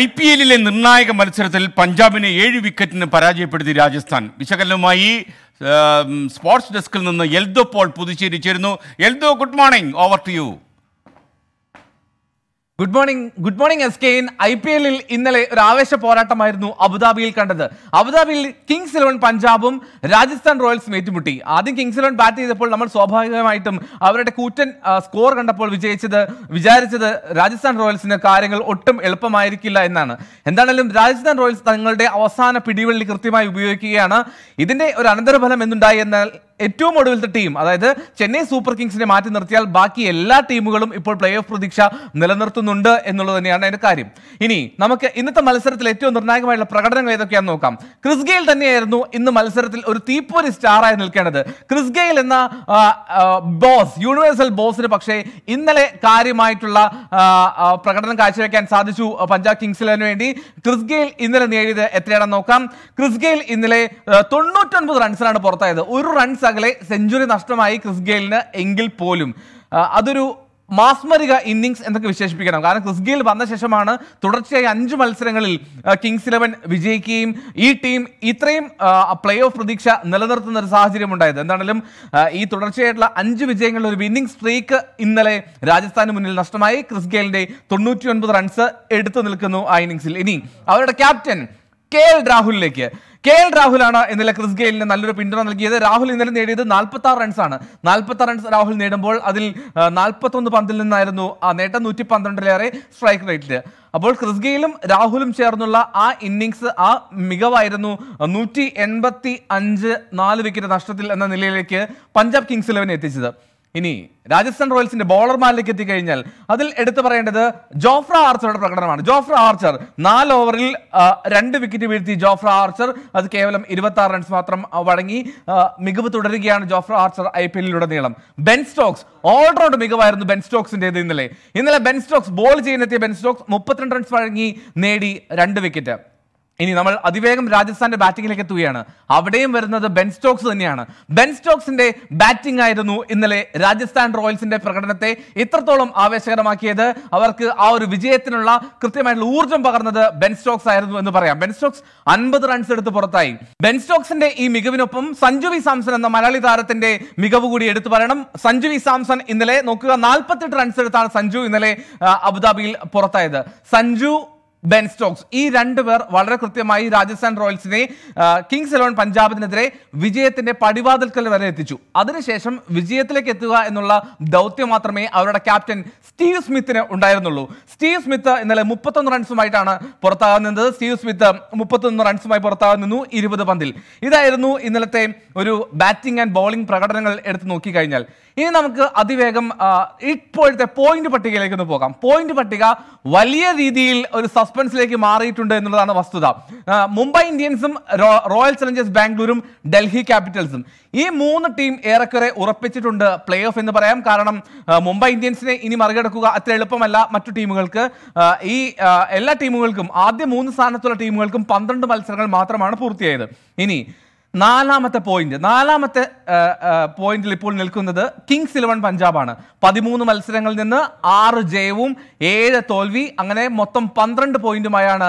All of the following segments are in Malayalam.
ഐ പി എല്ലിലെ നിർണായക മത്സരത്തിൽ പഞ്ചാബിനെ ഏഴ് വിക്കറ്റിന് പരാജയപ്പെടുത്തി രാജസ്ഥാൻ വിശകലനവുമായി സ്പോർട്സ് ഡെസ്കിൽ നിന്ന് എൽദോ പോൾ പുതുച്ചേരി ചേരുന്നു Eldho good morning over to you good morning good morning എസ് ഇൻ ഐ പി എല്ലിൽ ഇന്നലെ ഒരു ആവേശ പോരാട്ടമായിരുന്നു അബുദാബിയിൽ കണ്ടത് അബുദാബിയിൽ കിങ്സ് ഇലവൻ പഞ്ചാബും രാജസ്ഥാൻ റോയൽസും ഏറ്റുമുട്ടി ആദ്യം കിങ്സ് ഇലവൻ ബാറ്റ് ചെയ്തപ്പോൾ നമ്മൾ സ്വാഭാവികമായിട്ടും അവരുടെ കൂറ്റൻ സ്കോർ കണ്ടപ്പോൾ വിജയിച്ചത് വിചാരിച്ചത് രാജസ്ഥാൻ റോയൽസിന് കാര്യങ്ങൾ ഒട്ടും എളുപ്പമായിരിക്കില്ല എന്നാണ് എന്താണെങ്കിലും രാജസ്ഥാൻ റോയൽസ് തങ്ങളുടെ അവസാന പിടിവള്ളി കൃത്യമായി ഉപയോഗിക്കുകയാണ് ഇതിന്റെ ഒരു അനന്തരഫലം എന്തുണ്ടായി എന്നാൽ ഏറ്റവും ഒടുവിലത്തെ ടീം അതായത് ചെന്നൈ സൂപ്പർ കിങ്സിനെ മാറ്റി നിർത്തിയാൽ ബാക്കി എല്ലാ ടീമുകളും ഇപ്പോൾ പ്ലേ ഓഫ് പ്രതീക്ഷ നിലനിർത്തുന്നുണ്ട് എന്നുള്ളത് തന്നെയാണ് അതിന്റെ കാര്യം ഇനി നമുക്ക് ഇന്നത്തെ മത്സരത്തിൽ ഏറ്റവും നിർണായകമായിട്ടുള്ള പ്രകടനങ്ങൾ ഏതൊക്കെയാണെന്ന് നോക്കാം ക്രിസ് ഗെയിൽ തന്നെയായിരുന്നു ഇന്ന് മത്സരത്തിൽ ഒരു തീപ്പൊരി സ്റ്റാറായി നിൽക്കേണ്ടത് ക്രിസ് ഗെയിൽ എന്ന ബോസ് യൂണിവേഴ്സൽ ബോസിന് പക്ഷേ ഇന്നലെ കാര്യമായിട്ടുള്ള പ്രകടനം കാഴ്ചവെക്കാൻ സാധിച്ചു പഞ്ചാബ് കിങ്സിലിന് വേണ്ടി ക്രിസ് ഗെയിൽ ഇന്നലെ നേടിയത് എത്രയാണെന്ന് നോക്കാം ക്രിസ് ഗെയിൽ ഇന്നലെ തൊണ്ണൂറ്റൊൻപത് റൺസിനാണ് പുറത്തായത് ഒരു റൺസ് ചഗലെ സെഞ്ചുറി നഷ്ടമായി ക്രിസ് ഗെയിലിന് എങ്കിൽ പോലും അതൊരു മാസ്മരിക ഇന്നിങ്സ് എന്നൊക്കെ വിശേഷിപ്പിക്കണം കാരണം ക്രിസ് ഗെയിൽ വന്ന ശേഷമാണ് തുടർച്ചയായി അഞ്ച് മത്സരങ്ങളിൽ കിങ്സ് ഇലവൻ വിജയിക്കുകയും ഈ ടീം ഇത്രയും പ്ലേ ഓഫ് പ്രതീക്ഷ നിലനിർത്തുന്ന ഒരു സാഹചര്യം ഉണ്ടായത് എന്താണെങ്കിലും ഈ തുടർച്ചയായിട്ടുള്ള അഞ്ച് വിജയങ്ങളുടെ ഒരു വിന്നിംഗ് സ്ട്രീക്ക് ഇന്നലെ രാജസ്ഥാന് മുന്നിൽ നഷ്ടമായി ക്രിസ് ഗെയിലിന്റെ തൊണ്ണൂറ്റി റൺസ് എടുത്തു നിൽക്കുന്നു ആ ഇന്നിങ്സിൽ ഇനി അവരുടെ ക്യാപ്റ്റൻ കെ എൽ രാഹുലിലേക്ക് കെ എൽ രാഹുലാണ് ഇന്നലെ ക്രിസ് ഗെയിലിന് നല്ലൊരു പിന്തുണ നൽകിയത് രാഹുൽ ഇന്നലെ നേടിയത് നാൽപ്പത്തി ആറ് റൺസാണ് നാൽപ്പത്തി റൺസ് രാഹുൽ നേടുമ്പോൾ അതിൽ നാൽപ്പത്തൊന്ന് പന്തിൽ നിന്നായിരുന്നു ആ നേട്ടം നൂറ്റി പന്ത്രണ്ടിലേറെ സ്ട്രൈക്ക് റേറ്റിൽ അപ്പോൾ ക്രിസ് ഗെയിലും രാഹുലും ചേർന്നുള്ള ആ ഇന്നിങ്സ് ആ മികവായിരുന്നു നൂറ്റി എൺപത്തി അഞ്ച് നാല് വിക്കറ്റ് നഷ്ടത്തിൽ എന്ന നിലയിലേക്ക് പഞ്ചാബ് കിങ്സ് ഇലവനെ എത്തിച്ചത് ഇനി രാജസ്ഥാൻ റോയൽസിന്റെ ബോളർമാരിലേക്ക് എത്തിക്കഴിഞ്ഞാൽ അതിൽ എടുത്തു പറയേണ്ടത് ജോഫ്ര ആർച്ചറുടെ പ്രകടനമാണ് ജോഫ്ര ആർച്ചർ നാല് ഓവറിൽ രണ്ട് വിക്കറ്റ് വീഴ്ത്തി ജോഫ്ര ആർച്ചർ അത് കേവലം ഇരുപത്തി റൺസ് മാത്രം വഴങ്ങി മികവ് തുടരുകയാണ് ജോഫ്ര ആർച്ചർ ഐ പി നീളം ബെൻ സ്റ്റോക്സ് ഓൾറൗണ്ട് മികവായിരുന്നു ബെൻ സ്റ്റോക്സിൻ്റെത് ഇന്നലെ ഇന്നലെ ബെൻ സ്റ്റോക്സ് ബോൾ ചെയ്യുന്നെത്തിയ ബെൻ സ്റ്റോക്സ് മുപ്പത്തിരണ്ട് റൺസ് വഴങ്ങി നേടി രണ്ട് വിക്കറ്റ് ഇനി നമ്മൾ അതിവേഗം രാജസ്ഥാന്റെ ബാറ്റിംഗിലേക്ക് എത്തുകയാണ് അവിടെയും വരുന്നത് ബെൻ സ്റ്റോക്സ് തന്നെയാണ് ബെൻ സ്റ്റോക്സിന്റെ ബാറ്റിംഗ് ആയിരുന്നു ഇന്നലെ രാജസ്ഥാൻ റോയൽസിന്റെ പ്രകടനത്തെ ഇത്രത്തോളം ആവേശകരമാക്കിയത് അവർക്ക് ആ ഒരു വിജയത്തിനുള്ള കൃത്യമായിട്ടുള്ള ഊർജ്ജം പകർന്നത് ബെൻ സ്റ്റോക്സ് ആയിരുന്നു എന്ന് പറയാം ബെൻ സ്റ്റോക്സ് അൻപത് റൺസ് എടുത്ത് പുറത്തായി ബെൻ സ്റ്റോക്സിന്റെ ഈ മികവിനൊപ്പം സഞ്ജു വി സാംസൺ എന്ന മലയാളി താരത്തിന്റെ മികവ് കൂടി എടുത്തു പറയണം സഞ്ജു വി സാംസൺ ഇന്നലെ നോക്കുക നാൽപ്പത്തെട്ട് റൺസ് എടുത്താണ് സഞ്ജു ഇന്നലെ അബുദാബിയിൽ പുറത്തായത് സഞ്ജു ബെൻ സ്റ്റോക്സ് ഈ രണ്ടുപേർ വളരെ കൃത്യമായി രാജസ്ഥാൻ റോയൽസിനെ കിങ്സ് ഇലവൻ പഞ്ചാബിനെതിരെ വിജയത്തിന്റെ പടിവാതിൽക്കൽ വരെ എത്തിച്ചു അതിനുശേഷം വിജയത്തിലേക്ക് എത്തുക എന്നുള്ള ദൗത്യം മാത്രമേ അവരുടെ ക്യാപ്റ്റൻ സ്റ്റീവ് സ്മിത്തിന് ഉണ്ടായിരുന്നുള്ളൂ സ്റ്റീവ് സ്മിത്ത് ഇന്നലെ മുപ്പത്തൊന്ന് റൺസുമായിട്ടാണ് പുറത്താകുന്നത് സ്റ്റീവ് സ്മിത്ത് മുപ്പത്തൊന്ന് റൺസുമായി പുറത്താകുന്നു ഇരുപത് പന്തിൽ ഇതായിരുന്നു ഇന്നലത്തെ ഒരു ബാറ്റിംഗ് ആൻഡ് ബോളിംഗ് പ്രകടനങ്ങൾ എടുത്തു നോക്കിക്കഴിഞ്ഞാൽ ഇനി നമുക്ക് അതിവേഗം ഇപ്പോഴത്തെ പോയിന്റ് പട്ടികയിലേക്ക് ഒന്ന് പോകാം പോയിന്റ് പട്ടിക വലിയ രീതിയിൽ ഒരു സസ് സസ്പെൻസിലേക്ക് മാറിയിട്ടുണ്ട് എന്നുള്ളതാണ് വസ്തുത മുംബൈ ഇന്ത്യൻസും റോയൽ ചലഞ്ചേഴ്സ് ബാംഗ്ലൂരും ഡൽഹി ക്യാപിറ്റൽസും ഈ മൂന്ന് ടീം ഏറെക്കുറെ ഉറപ്പിച്ചിട്ടുണ്ട് പ്ലേ ഓഫ് എന്ന് പറയാം കാരണം മുംബൈ ഇന്ത്യൻസിനെ ഇനി മറികടക്കുക അത്ര എളുപ്പമല്ല മറ്റു ടീമുകൾക്ക് ഈ എല്ലാ ടീമുകൾക്കും ആദ്യ മൂന്ന് സ്ഥാനത്തുള്ള ടീമുകൾക്കും പന്ത്രണ്ട് മത്സരങ്ങൾ മാത്രമാണ് പൂർത്തിയായത് ഇനി നാലാമത്തെ പോയിന്റ് നാലാമത്തെ പോയിന്റിൽ ഇപ്പോൾ നിൽക്കുന്നത് കിങ്സ് ഇലവൻ പഞ്ചാബാണ് പതിമൂന്ന് മത്സരങ്ങളിൽ നിന്ന് ആറ് ജയവും ഏഴ് തോൽവി അങ്ങനെ മൊത്തം പന്ത്രണ്ട് പോയിന്റുമായാണ്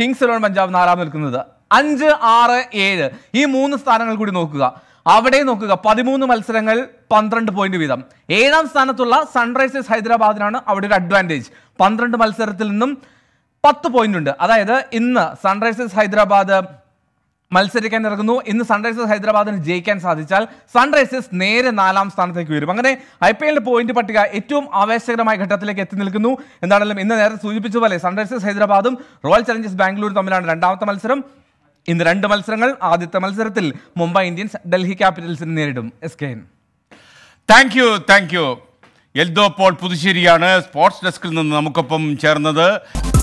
കിങ്സ് ഇലവൻ പഞ്ചാബ് നാലാം നിൽക്കുന്നത് അഞ്ച് ആറ് ഏഴ് ഈ മൂന്ന് സ്ഥാനങ്ങൾ കൂടി നോക്കുക അവിടെ നോക്കുക പതിമൂന്ന് മത്സരങ്ങൾ പന്ത്രണ്ട് പോയിന്റ് വീതം ഏഴാം സ്ഥാനത്തുള്ള സൺറൈസേഴ്സ് ഹൈദരാബാദിനാണ് അവിടെ ഒരു അഡ്വാൻറ്റേജ് പന്ത്രണ്ട് മത്സരത്തിൽ നിന്നും പത്ത് പോയിന്റ് ഉണ്ട് അതായത് ഇന്ന് സൺറൈസേഴ്സ് ഹൈദരാബാദ് മത്സരിക്കാൻ ഇറങ്ങുന്നു ഇന്ന് സൺറൈസേഴ്സ് ഹൈദരാബാദിന് ജയിക്കാൻ സാധിച്ചാൽ സൺറൈസേഴ്സ് നേരെ നാലാം സ്ഥാനത്തേക്ക് വരും അങ്ങനെ ഐ പി എല്ലിന്റെ പോയിന്റ് പട്ടിക ഏറ്റവും ആവേശകരമായ ഘട്ടത്തിലേക്ക് എത്തി നിൽക്കുന്നു എന്താണെങ്കിലും ഇന്ന് നേരത്തെ സൂചിപ്പിച്ച പോലെ സൺറൈസേഴ്സ് ഹൈദരാബാദും റോയൽ ചലഞ്ചേഴ്സ് ബാംഗ്ലൂർ തമ്മിലാണ് രണ്ടാമത്തെ മത്സരം ഇന്ന് രണ്ട് മത്സരങ്ങൾ ആദ്യത്തെ മത്സരത്തിൽ മുംബൈ ഇന്ത്യൻസ് ഡൽഹി ക്യാപിറ്റൽസിനെ നേരിടും S K N thank you thank you Eldho Paul പുതുശ്ശേരിയാണ് സ്പോർട്സ് ഡെസ്കിൽ നിന്ന് നമുക്കൊപ്പം ചേർന്നത്